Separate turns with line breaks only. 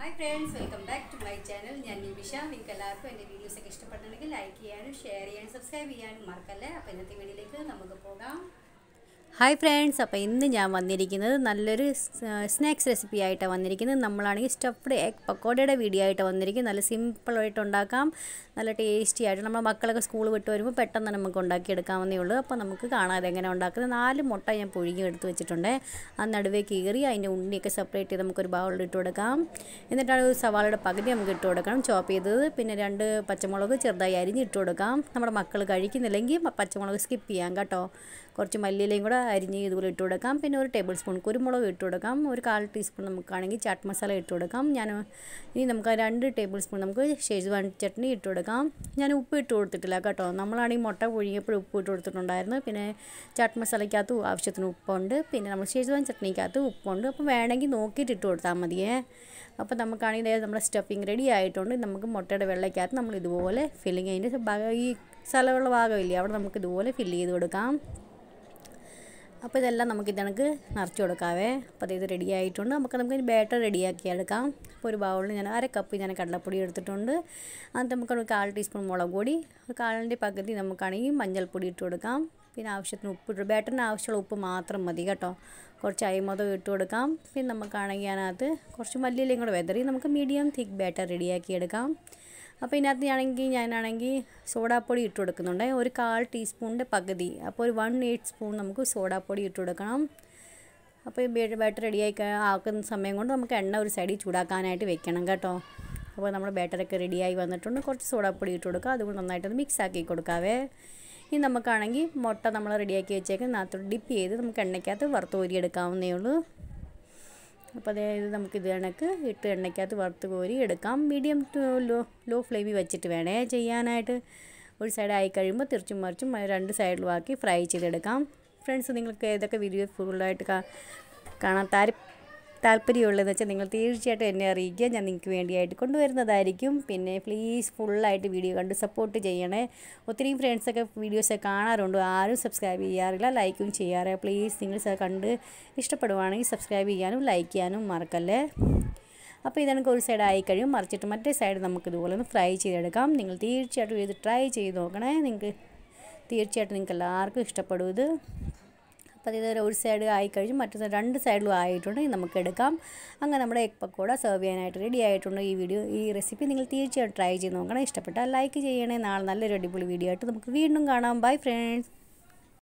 hi friends welcome back to my channel ഞാൻ നിമിഷ നിങ്ങൾക്ക് എല്ലാവർക്കും എൻ്റെ വീഡിയോസൊക്കെ ഇഷ്ടപ്പെട്ടുണ്ടെങ്കിൽ ലൈക്ക് ചെയ്യാനും ഷെയർ ചെയ്യാനും സബ്സ്ക്രൈബ് ചെയ്യാനും മറക്കല്ലേ അപ്പോൾ ഇന്നത്തെ വീഡിയോയിലേക്ക് നമുക്ക് പോകാം ഹായ് ഫ്രണ്ട്സ് അപ്പോൾ ഇന്ന് ഞാൻ വന്നിരിക്കുന്നത് നല്ലൊരു സ്നാക്സ് റെസിപ്പി ആയിട്ടാണ് വന്നിരിക്കുന്നത് നമ്മളാണെങ്കിൽ സ്റ്റഫ്ഡ് എഗ് പക്കോടയുടെ വീഡിയോ ആയിട്ട് വന്നിരിക്കും നല്ല സിമ്പിളായിട്ട് ഉണ്ടാക്കാം നല്ല ടേസ്റ്റി ആയിട്ട് നമ്മുടെ മക്കളൊക്കെ സ്കൂൾ വിട്ട് വരുമ്പോൾ പെട്ടെന്ന് നമുക്ക് ഉണ്ടാക്കിയെടുക്കാമെന്നേ ഉള്ളൂ അപ്പോൾ നമുക്ക് കാണാം എങ്ങനെ ഉണ്ടാക്കുന്നത് നാല് മുട്ട ഞാൻ പുഴുങ്ങി എടുത്ത് വെച്ചിട്ടുണ്ട് ആ നടുവേ കീറി അതിൻ്റെ ഉണ്ണിയൊക്കെ സെപ്പറേറ്റ് ചെയ്ത് നമുക്കൊരു ബൗളിൽ ഇട്ട് കൊടുക്കാം എന്നിട്ടാണ് ഒരു സവാളയുടെ പകുതി നമുക്ക് ഇട്ട് കൊടുക്കണം ചോപ്പ് ചെയ്തത് പിന്നെ രണ്ട് പച്ചമുളക് ചെറുതായി അരിഞ്ഞിട്ട് കൊടുക്കാം നമ്മുടെ മക്കൾ കഴിക്കുന്നില്ലെങ്കിൽ പച്ചമുളക് സ്കിപ്പ് ചെയ്യാം കേട്ടോ കുറച്ച് മല്ലിയിലയും കൂടെ അരിഞ്ഞ് ഇതുപോലെ ഇട്ട് കൊടുക്കാം പിന്നെ ഒരു ടേബിൾ സ്പൂൺ കുരുമുളക് ഇട്ട് കൊടുക്കാം ഒരു കാൽ ടീസ്പൂൺ നമുക്കാണെങ്കിൽ ചാട്ട് മസാല ഇട്ട് കൊടുക്കാം ഞാൻ ഇനി നമുക്ക് രണ്ട് ടേബിൾ സ്പൂൺ നമുക്ക് ഷെജ്വാൻ ചട്നി ഇട്ട് കൊടുക്കാം ഞാൻ ഉപ്പ് ഇട്ട് കൊടുത്തിട്ടില്ല കേട്ടോ നമ്മളാണെങ്കിൽ മുട്ട പുഴുങ്ങിയപ്പോൾ ഉപ്പ് ഇട്ട് കൊടുത്തിട്ടുണ്ടായിരുന്നു പിന്നെ ചാട്ട് മസാലയ്ക്കകത്ത് ആവശ്യത്തിന് ഉപ്പുണ്ട് പിന്നെ നമ്മൾ ഷെജ്വാൻ ചട്നിക്കകത്ത് ഉപ്പുണ്ട് അപ്പോൾ വേണമെങ്കിൽ നോക്കിയിട്ട് ഇട്ട് കൊടുത്താൽ മതിയേ അപ്പോൾ നമുക്കാണെങ്കിൽ നമ്മുടെ സ്റ്റഫിങ് റെഡി ആയിട്ടുണ്ട് നമുക്ക് മുട്ടയുടെ വെള്ളയ്ക്കകത്ത് നമ്മൾ ഇതുപോലെ ഫില്ലിങ് അതിൻ്റെ ഈ സ്ഥലമുള്ള ഭാഗമില്ലേ അവിടെ നമുക്ക് ഇതുപോലെ ഫില്ല് ചെയ്ത് കൊടുക്കാം അപ്പോൾ ഇതെല്ലാം നമുക്ക് ഇതണക്ക് നിറച്ച് കൊടുക്കാവേ അപ്പോൾ ഇത് റെഡി ആയിട്ടുണ്ട് നമുക്ക് നമുക്ക് ബാറ്റർ റെഡിയാക്കി എടുക്കാം അപ്പോൾ ഒരു ബൗളിൽ ഞാൻ അര കപ്പ് ഞാൻ കടലപ്പൊടി എടുത്തിട്ടുണ്ട് അത് നമുക്ക് ഒരു കാൽ ടീസ്പൂൺ മുളക് പൊടി ഒരു കാലിൻ്റെ പകുതി നമുക്കാണെങ്കിൽ മഞ്ഞൾപ്പൊടി ഇട്ട് കൊടുക്കാം പിന്നെ ആവശ്യത്തിന് ഉപ്പ് ഇട്ട് ബാറ്ററിന് ആവശ്യമുള്ള ഉപ്പ് മാത്രം മതി കേട്ടോ കുറച്ച് അരിമതം ഇട്ട് കൊടുക്കാം പിന്നെ നമുക്കാണെങ്കിൽ അതിനകത്ത് കുറച്ച് മല്ലിയിലയും കൂടെ വെതറി നമുക്ക് മീഡിയം തിക്ക് ബാറ്റർ റെഡിയാക്കി എടുക്കാം അപ്പോൾ ഇതിനകത്ത് ആണെങ്കിൽ ഞാനാണെങ്കിൽ സോഡാപ്പൊടി ഇട്ട് കൊടുക്കുന്നുണ്ട് ഒരു കാൽ ടീസ്പൂണിൻ്റെ പകുതി അപ്പോൾ ഒരു വൺ എയ്റ്റ് സ്പൂൺ നമുക്ക് സോഡാപ്പൊടി ഇട്ട് കൊടുക്കണം അപ്പോൾ ഈ ബാറ്റർ റെഡിയായി ആക്കുന്ന സമയം കൊണ്ട് നമുക്ക് എണ്ണ ഒരു സൈഡിൽ ചൂടാക്കാനായിട്ട് വെക്കണം കേട്ടോ അപ്പോൾ നമ്മുടെ ബാറ്ററൊക്കെ റെഡിയായി വന്നിട്ടുണ്ട് കുറച്ച് സോഡാപ്പൊടി ഇട്ട് കൊടുക്കുക അതുകൊണ്ട് നന്നായിട്ടൊന്ന് മിക്സ് ആക്കി കൊടുക്കാവേ ഇനി നമുക്കാണെങ്കിൽ മുട്ട നമ്മൾ റെഡിയാക്കി വെച്ചേക്കുന്ന നാത്തോട്ട് ഡിപ്പ് ചെയ്ത് നമുക്ക് എണ്ണയ്ക്കകത്ത് വറുത്ത് ഊരിയെടുക്കാവുന്നേ ഉള്ളൂ അപ്പോൾ അതായത് നമുക്ക് ഇത് കണക്ക് ഇട്ട് എണ്ണയ്ക്കകത്ത് വറുത്ത് കോരി എടുക്കാം മീഡിയം ടു ലോ ലോ ഫ്ലെയിമിൽ വെച്ചിട്ട് വേണേ ചെയ്യാനായിട്ട് ഒരു സൈഡ് ആയി കഴിയുമ്പോൾ തിരിച്ചും മറിച്ചും രണ്ട് സൈഡിലും ആക്കി ഫ്രൈ ചെയ്തെടുക്കാം ഫ്രണ്ട്സ് നിങ്ങൾക്ക് ഏതൊക്കെ വീഡിയോ ഫുള്ളായിട്ട് കാണാൻ താരി താല്പര്യമുള്ളതെന്ന് വെച്ചാൽ നിങ്ങൾ തീർച്ചയായിട്ടും എന്നെ അറിയിക്കുക ഞാൻ നിങ്ങൾക്ക് വേണ്ടിയായിട്ട് കൊണ്ടുവരുന്നതായിരിക്കും പിന്നെ പ്ലീസ് ഫുള്ളായിട്ട് വീഡിയോ കണ്ട് സപ്പോർട്ട് ചെയ്യണേ ഒത്തിരി ഫ്രണ്ട്സൊക്കെ വീഡിയോസ് കാണാറുണ്ട് ആരും സബ്സ്ക്രൈബ് ചെയ്യാറില്ല ലൈക്കും ചെയ്യാറ് പ്ലീസ് നിങ്ങൾ കണ്ട് ഇഷ്ടപ്പെടുവാണെങ്കിൽ സബ്സ്ക്രൈബ് ചെയ്യാനും ലൈക്ക് ചെയ്യാനും മറക്കല്ലേ അപ്പോൾ ഇതാണ് ഒരു സൈഡ് ആയി കഴിയും മറിച്ചിട്ട് മറ്റേ സൈഡ് നമുക്ക് ഇതുപോലെ ഒന്ന് ഫ്രൈ ചെയ്തെടുക്കാം നിങ്ങൾ തീർച്ചയായിട്ടും ഇത് ട്രൈ ചെയ്ത് നോക്കണേ നിങ്ങൾക്ക് തീർച്ചയായിട്ടും നിങ്ങൾക്ക് എല്ലാവർക്കും ഇഷ്ടപ്പെടും ഇത് അപ്പോൾ ഒരു സൈഡ് ആയി കഴിഞ്ഞ് മറ്റു രണ്ട് സൈഡിലും ആയിട്ടുണ്ടെങ്കിൽ നമുക്ക് എടുക്കാം അങ്ങനെ നമ്മുടെ എഗ് പക്കോട സെർവ് ചെയ്യാനായിട്ട് റെഡി ആയിട്ടുണ്ട് ഈ വീഡിയോ ഈ റെസിപ്പി നിങ്ങൾ തീർച്ചയായിട്ടും ട്രൈ ചെയ്ത് നോക്കണം ഇഷ്ടപ്പെട്ടാൽ ലൈക്ക് ചെയ്യണേ നാളെ നല്ലൊരു അടിപൊളി വീഡിയോ ആയിട്ട് നമുക്ക് വീണ്ടും കാണാം ബൈ ഫ്രണ്ട്സ്